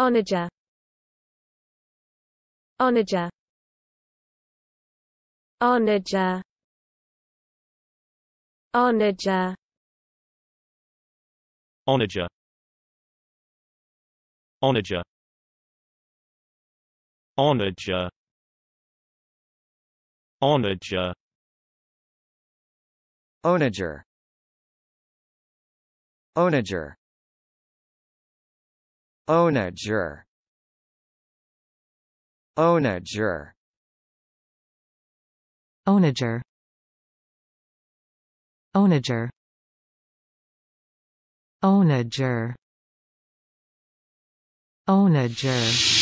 Onager Onager Onager Onager Onager Onager Onager Onager Onager Onager Onager Onager Onager Onager Onager Onager